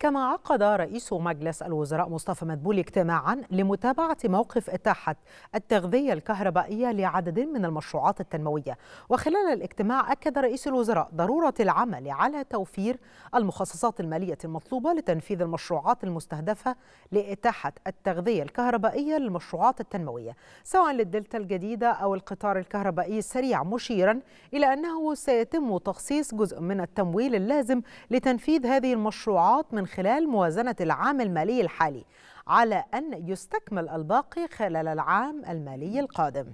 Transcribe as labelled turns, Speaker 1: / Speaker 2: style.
Speaker 1: كما عقد رئيس مجلس الوزراء مصطفى مدبولي اجتماعا لمتابعة موقف إتاحة التغذية الكهربائية لعدد من المشروعات التنموية وخلال الاجتماع أكد رئيس الوزراء ضرورة العمل على توفير المخصصات المالية المطلوبة لتنفيذ المشروعات المستهدفة لإتاحة التغذية الكهربائية للمشروعات التنموية سواء للدلتا الجديدة أو القطار الكهربائي السريع مشيرا إلى أنه سيتم تخصيص جزء من التمويل اللازم لتنفيذ هذه المشروعات من خلال موازنة العام المالي الحالي على أن يستكمل الباقي خلال العام المالي القادم